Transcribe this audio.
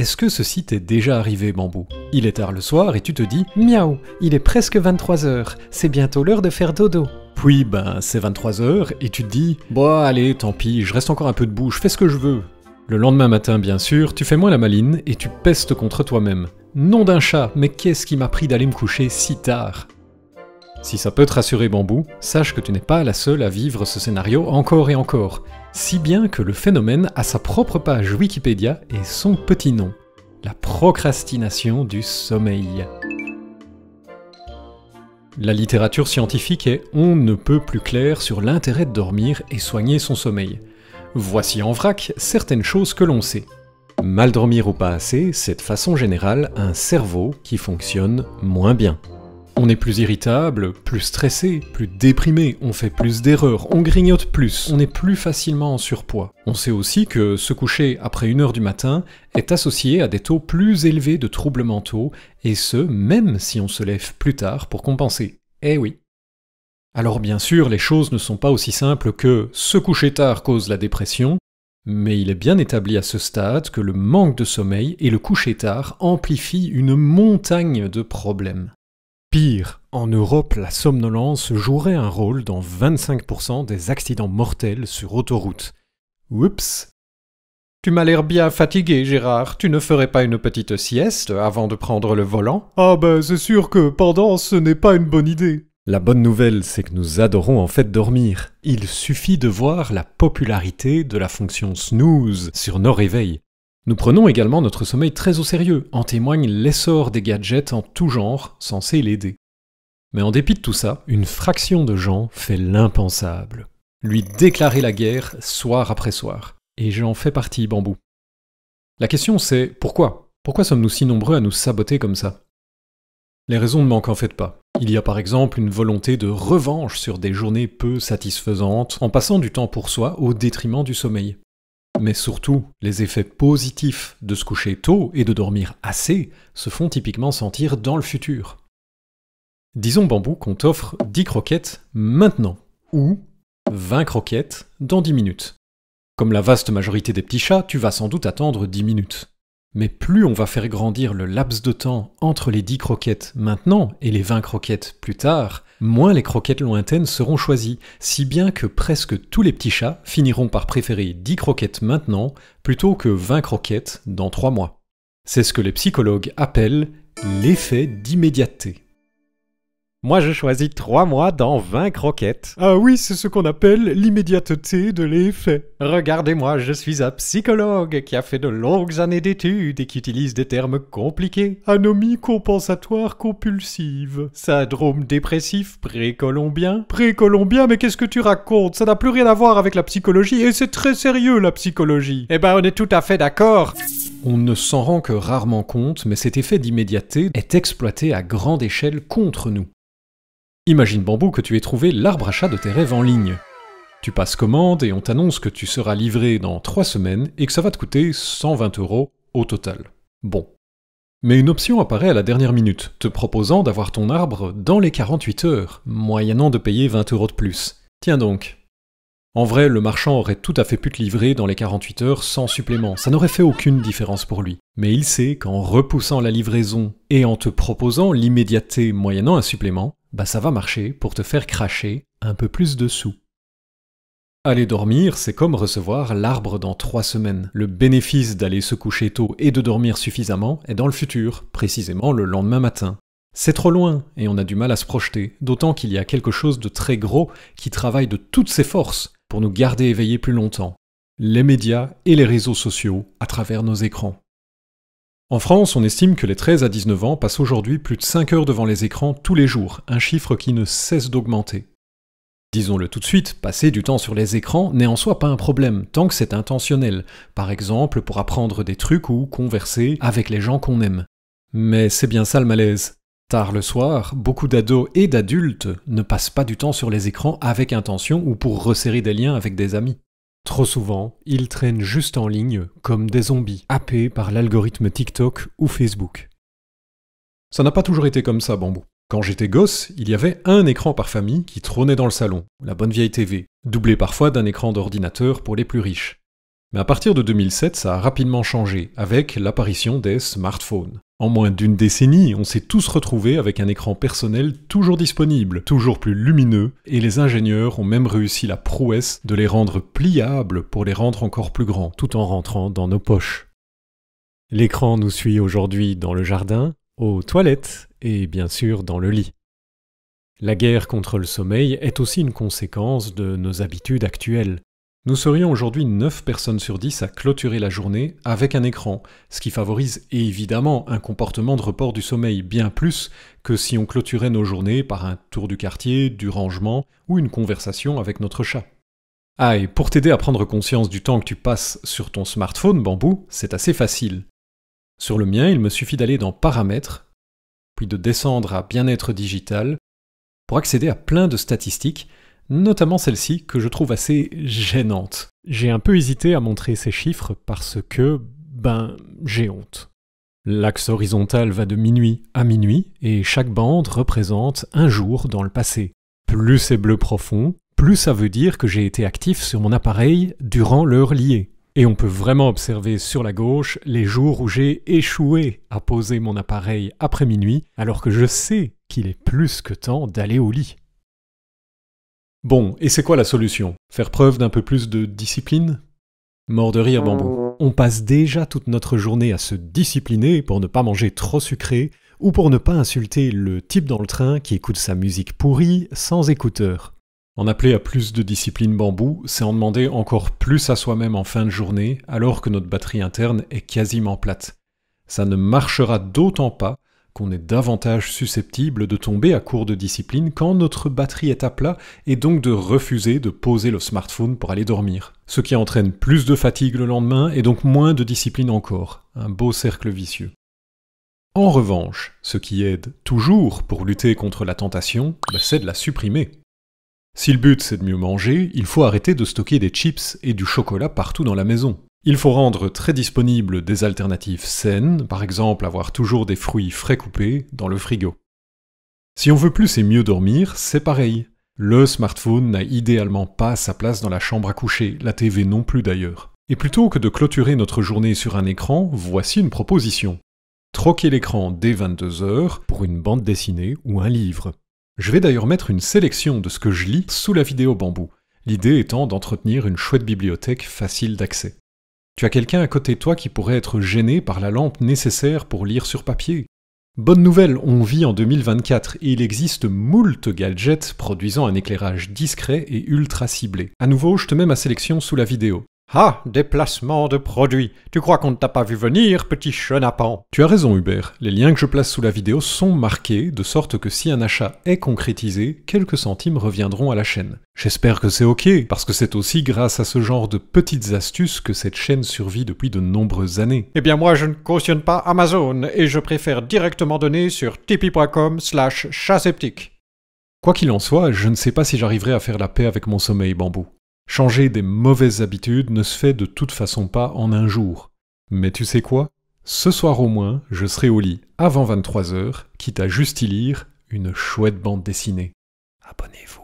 Est-ce que ceci t'est déjà arrivé, Bambou Il est tard le soir et tu te dis Miaou, il est presque 23h, c'est bientôt l'heure de faire dodo. Puis, ben, c'est 23h et tu te dis bon allez, tant pis, je reste encore un peu de je fais ce que je veux. Le lendemain matin, bien sûr, tu fais moins la maline et tu pestes contre toi-même. Nom d'un chat, mais qu'est-ce qui m'a pris d'aller me coucher si tard Si ça peut te rassurer, Bambou, sache que tu n'es pas la seule à vivre ce scénario encore et encore si bien que le phénomène a sa propre page Wikipédia et son petit nom, la procrastination du sommeil. La littérature scientifique est on ne peut plus clair sur l'intérêt de dormir et soigner son sommeil. Voici en vrac certaines choses que l'on sait. Mal dormir ou pas assez, c'est de façon générale un cerveau qui fonctionne moins bien. On est plus irritable, plus stressé, plus déprimé, on fait plus d'erreurs, on grignote plus, on est plus facilement en surpoids. On sait aussi que se coucher après 1h du matin est associé à des taux plus élevés de troubles mentaux, et ce, même si on se lève plus tard pour compenser. Eh oui. Alors bien sûr, les choses ne sont pas aussi simples que se coucher tard cause la dépression, mais il est bien établi à ce stade que le manque de sommeil et le coucher tard amplifient une montagne de problèmes. Pire, en Europe, la somnolence jouerait un rôle dans 25% des accidents mortels sur autoroute. Oups Tu m'as l'air bien fatigué, Gérard. Tu ne ferais pas une petite sieste avant de prendre le volant Ah ben c'est sûr que pendant, ce n'est pas une bonne idée. La bonne nouvelle, c'est que nous adorons en fait dormir. Il suffit de voir la popularité de la fonction snooze sur nos réveils. Nous prenons également notre sommeil très au sérieux, en témoigne l'essor des gadgets en tout genre censés l'aider. Mais en dépit de tout ça, une fraction de gens fait l'impensable. Lui déclarer la guerre soir après soir. Et j'en fais partie, bambou. La question c'est pourquoi Pourquoi sommes-nous si nombreux à nous saboter comme ça Les raisons ne manquent en fait pas. Il y a par exemple une volonté de revanche sur des journées peu satisfaisantes, en passant du temps pour soi au détriment du sommeil. Mais surtout, les effets positifs de se coucher tôt et de dormir assez se font typiquement sentir dans le futur. Disons bambou qu'on t'offre 10 croquettes maintenant, ou 20 croquettes dans 10 minutes. Comme la vaste majorité des petits chats, tu vas sans doute attendre 10 minutes. Mais plus on va faire grandir le laps de temps entre les 10 croquettes maintenant et les 20 croquettes plus tard, moins les croquettes lointaines seront choisies, si bien que presque tous les petits chats finiront par préférer 10 croquettes maintenant plutôt que 20 croquettes dans 3 mois. C'est ce que les psychologues appellent l'effet d'immédiateté. Moi, je choisis 3 mois dans 20 croquettes. Ah oui, c'est ce qu'on appelle l'immédiateté de l'effet. Regardez-moi, je suis un psychologue qui a fait de longues années d'études et qui utilise des termes compliqués. Anomie compensatoire compulsive. Syndrome dépressif précolombien. Précolombien, mais qu'est-ce que tu racontes Ça n'a plus rien à voir avec la psychologie et c'est très sérieux la psychologie. Eh ben, on est tout à fait d'accord. On ne s'en rend que rarement compte, mais cet effet d'immédiateté est exploité à grande échelle contre nous. Imagine Bambou que tu aies trouvé l'arbre à chat de tes rêves en ligne. Tu passes commande et on t'annonce que tu seras livré dans 3 semaines et que ça va te coûter 120 euros au total. Bon. Mais une option apparaît à la dernière minute, te proposant d'avoir ton arbre dans les 48 heures, moyennant de payer 20 euros de plus. Tiens donc. En vrai, le marchand aurait tout à fait pu te livrer dans les 48 heures sans supplément, ça n'aurait fait aucune différence pour lui. Mais il sait qu'en repoussant la livraison et en te proposant l'immédiateté moyennant un supplément, bah ça va marcher pour te faire cracher un peu plus de sous. Aller dormir, c'est comme recevoir l'arbre dans trois semaines. Le bénéfice d'aller se coucher tôt et de dormir suffisamment est dans le futur, précisément le lendemain matin. C'est trop loin et on a du mal à se projeter, d'autant qu'il y a quelque chose de très gros qui travaille de toutes ses forces pour nous garder éveillés plus longtemps. Les médias et les réseaux sociaux à travers nos écrans. En France, on estime que les 13 à 19 ans passent aujourd'hui plus de 5 heures devant les écrans tous les jours, un chiffre qui ne cesse d'augmenter. Disons-le tout de suite, passer du temps sur les écrans n'est en soi pas un problème, tant que c'est intentionnel, par exemple pour apprendre des trucs ou converser avec les gens qu'on aime. Mais c'est bien ça le malaise. Tard le soir, beaucoup d'ados et d'adultes ne passent pas du temps sur les écrans avec intention ou pour resserrer des liens avec des amis. Trop souvent, ils traînent juste en ligne comme des zombies, happés par l'algorithme TikTok ou Facebook. Ça n'a pas toujours été comme ça, Bambou. Quand j'étais gosse, il y avait un écran par famille qui trônait dans le salon, la bonne vieille TV, doublé parfois d'un écran d'ordinateur pour les plus riches. Mais à partir de 2007, ça a rapidement changé avec l'apparition des smartphones. En moins d'une décennie, on s'est tous retrouvés avec un écran personnel toujours disponible, toujours plus lumineux, et les ingénieurs ont même réussi la prouesse de les rendre pliables pour les rendre encore plus grands, tout en rentrant dans nos poches. L'écran nous suit aujourd'hui dans le jardin, aux toilettes et bien sûr dans le lit. La guerre contre le sommeil est aussi une conséquence de nos habitudes actuelles. Nous serions aujourd'hui 9 personnes sur 10 à clôturer la journée avec un écran, ce qui favorise évidemment un comportement de report du sommeil bien plus que si on clôturait nos journées par un tour du quartier, du rangement ou une conversation avec notre chat. Ah, et pour t'aider à prendre conscience du temps que tu passes sur ton smartphone bambou, c'est assez facile. Sur le mien, il me suffit d'aller dans Paramètres, puis de descendre à Bien-être digital, pour accéder à plein de statistiques notamment celle-ci que je trouve assez gênante. J'ai un peu hésité à montrer ces chiffres parce que, ben, j'ai honte. L'axe horizontal va de minuit à minuit et chaque bande représente un jour dans le passé. Plus c'est bleu profond, plus ça veut dire que j'ai été actif sur mon appareil durant l'heure liée. Et on peut vraiment observer sur la gauche les jours où j'ai échoué à poser mon appareil après minuit, alors que je sais qu'il est plus que temps d'aller au lit. Bon, et c'est quoi la solution Faire preuve d'un peu plus de discipline Mort de rire, Bambou. Hmm. On passe déjà toute notre journée à se discipliner pour ne pas manger trop sucré ou pour ne pas insulter le type dans le train qui écoute sa musique pourrie sans écouteur. En appeler à plus de discipline bambou, c'est en demander encore plus à soi-même en fin de journée alors que notre batterie interne est quasiment plate. Ça ne marchera d'autant pas qu'on est davantage susceptible de tomber à court de discipline quand notre batterie est à plat et donc de refuser de poser le smartphone pour aller dormir. Ce qui entraîne plus de fatigue le lendemain et donc moins de discipline encore. Un beau cercle vicieux. En revanche, ce qui aide toujours pour lutter contre la tentation, bah, c'est de la supprimer. Si le but c'est de mieux manger, il faut arrêter de stocker des chips et du chocolat partout dans la maison. Il faut rendre très disponibles des alternatives saines, par exemple avoir toujours des fruits frais coupés dans le frigo. Si on veut plus et mieux dormir, c'est pareil. Le smartphone n'a idéalement pas sa place dans la chambre à coucher, la TV non plus d'ailleurs. Et plutôt que de clôturer notre journée sur un écran, voici une proposition. Troquer l'écran dès 22h pour une bande dessinée ou un livre. Je vais d'ailleurs mettre une sélection de ce que je lis sous la vidéo bambou, l'idée étant d'entretenir une chouette bibliothèque facile d'accès. Tu as quelqu'un à côté de toi qui pourrait être gêné par la lampe nécessaire pour lire sur papier. Bonne nouvelle, on vit en 2024 et il existe moult gadgets produisant un éclairage discret et ultra ciblé. À nouveau, je te mets ma sélection sous la vidéo. Ah Déplacement de produits Tu crois qu'on ne t'a pas vu venir, petit chenapan Tu as raison, Hubert. Les liens que je place sous la vidéo sont marqués, de sorte que si un achat est concrétisé, quelques centimes reviendront à la chaîne. J'espère que c'est ok, parce que c'est aussi grâce à ce genre de petites astuces que cette chaîne survit depuis de nombreuses années. Eh bien moi, je ne cautionne pas Amazon, et je préfère directement donner sur tipeee.com slash chasseptique. Quoi qu'il en soit, je ne sais pas si j'arriverai à faire la paix avec mon sommeil bambou. Changer des mauvaises habitudes ne se fait de toute façon pas en un jour. Mais tu sais quoi Ce soir au moins, je serai au lit avant 23h, quitte à juste y lire une chouette bande dessinée. Abonnez-vous.